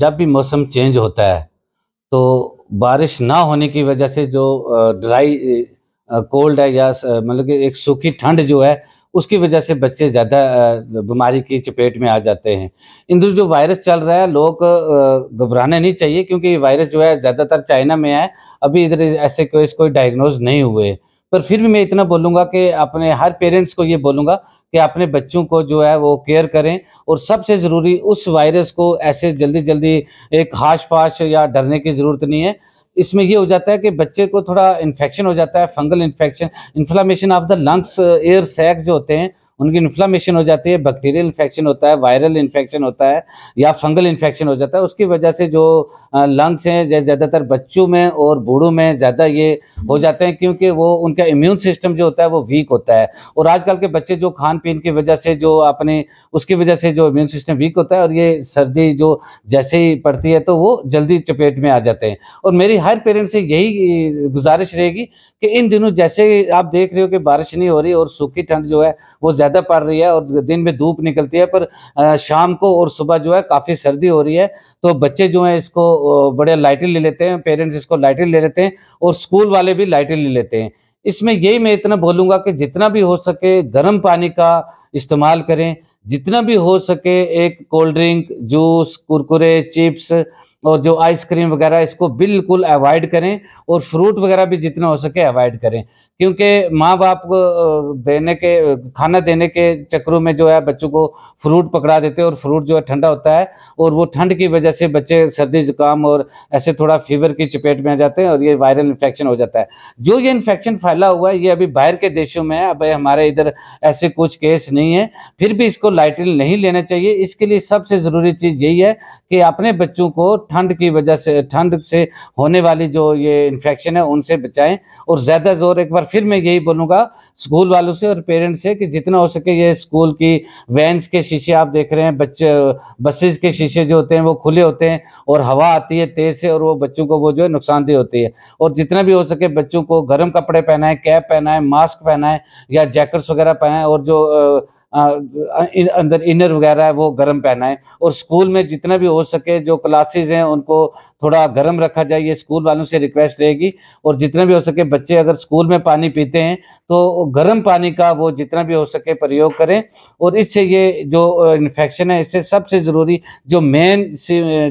जब भी मौसम चेंज होता है तो बारिश ना होने की वजह से जो ड्राई कोल्ड है या मतलब कि एक सूखी ठंड जो है उसकी वजह से बच्चे ज़्यादा बीमारी की चपेट में आ जाते हैं इन जो वायरस चल रहा है लोग घबराना नहीं चाहिए क्योंकि ये वायरस जो है ज़्यादातर चाइना में है अभी इधर ऐसे कोई इसको डायग्नोज नहीं हुए पर फिर भी मैं इतना बोलूँगा कि अपने हर पेरेंट्स को ये बोलूँगा कि अपने बच्चों को जो है वो केयर करें और सबसे ज़रूरी उस वायरस को ऐसे जल्दी जल्दी एक हाश पाश या डरने की ज़रूरत नहीं है इसमें ये हो जाता है कि बच्चे को थोड़ा इन्फेक्शन हो जाता है fungal infection inflammation of the lungs air sacs जो होते हैं उनकी इन्फ्लामेशन हो जाती है बैक्टीरियल इन्फेक्शन होता है वायरल इन्फेक्शन होता है या फंगल इन्फेक्शन हो जाता है उसकी वजह से जो लंग्स हैं ज़्यादातर बच्चों में और बूढ़ों में ज़्यादा ये हो हम्म। जाते हैं क्योंकि वो उनका इम्यून सिस्टम जो होता है वो वीक होता है और आजकल के बच्चे जो खान पीन की वजह से जो अपने उसकी वजह से जो इम्यून सिस्टम वीक होता है और ये सर्दी जो जैसे ही पड़ती है तो वो जल्दी चपेट में आ जाते हैं और मेरी हर पेरेंट्स से यही गुजारिश रहेगी कि इन दिनों जैसे आप देख रहे हो कि बारिश नहीं हो रही और सूखी ठंड जो है वो ज़्यादा पड़ रही है और दिन में धूप निकलती है पर शाम को और सुबह जो है काफ़ी सर्दी हो रही है तो बच्चे जो हैं इसको बड़े लाइटें ले लेते हैं पेरेंट्स इसको लाइटें ले लेते हैं और स्कूल वाले भी लाइटें ले लेते हैं इसमें यही मैं इतना बोलूँगा कि जितना भी हो सके गर्म पानी का इस्तेमाल करें जितना भी हो सके एक cold drink juice Kurkure chips और जो आइसक्रीम वगैरह इसको बिल्कुल अवॉइड करें और फ्रूट वगैरह भी जितना हो सके अवॉइड करें क्योंकि माँ बाप को देने के खाना देने के चक्रों में जो है बच्चों को फ्रूट पकड़ा देते हैं और फ्रूट जो है ठंडा होता है और वो ठंड की वजह से बच्चे सर्दी जुकाम और ऐसे थोड़ा फीवर की चपेट में आ जाते हैं और ये वायरल इन्फेक्शन हो जाता है जो ये इन्फेक्शन फैला हुआ है ये अभी बाहर के देशों में है अब हमारे इधर ऐसे कुछ केस नहीं है फिर भी इसको लाइटली नहीं लेना चाहिए इसके लिए सबसे ज़रूरी चीज़ यही है कि अपने बच्चों को ठंड की वजह से ठंड से होने वाली जो ये इन्फेक्शन है उनसे बचाएं और ज़्यादा जोर एक बार फिर मैं यही बोलूँगा स्कूल वालों से और पेरेंट्स से कि जितना हो सके ये स्कूल की वैन्स के शीशे आप देख रहे हैं बच्चे बसेज के शीशे जो होते हैं वो खुले होते हैं और हवा आती है तेज़ से और वो बच्चों को वो जो है नुकसानदेह होती है और जितना भी हो सके बच्चों को गर्म कपड़े पहनाएं कैप पहनाएं मास्क पहनाएं या जैकेट्स वगैरह पहनाएं और जो अंदर इनर वगैरह है वो गर्म पहनाएं और स्कूल में जितना भी हो सके जो क्लासेस हैं उनको थोड़ा गर्म रखा जाए ये स्कूल वालों से रिक्वेस्ट रहेगी और जितना भी हो सके बच्चे अगर स्कूल में पानी पीते हैं तो गर्म पानी का वो जितना भी हो सके प्रयोग करें और इससे ये जो इन्फेक्शन है इससे सबसे ज़रूरी जो मेन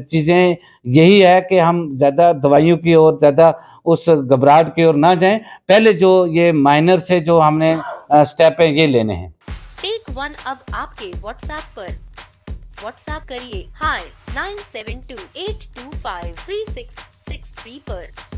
चीज़ें यही है कि हम ज़्यादा दवाइयों की ओर ज़्यादा उस घबराहट की ओर ना जाएं पहले जो ये माइनर से जो हमने स्टेप हैं ये लेने हैं टेक वन अब आपके व्हाट्सऐप पर व्हाट्सऐप करिए hi nine seven two eight two five three six six three पर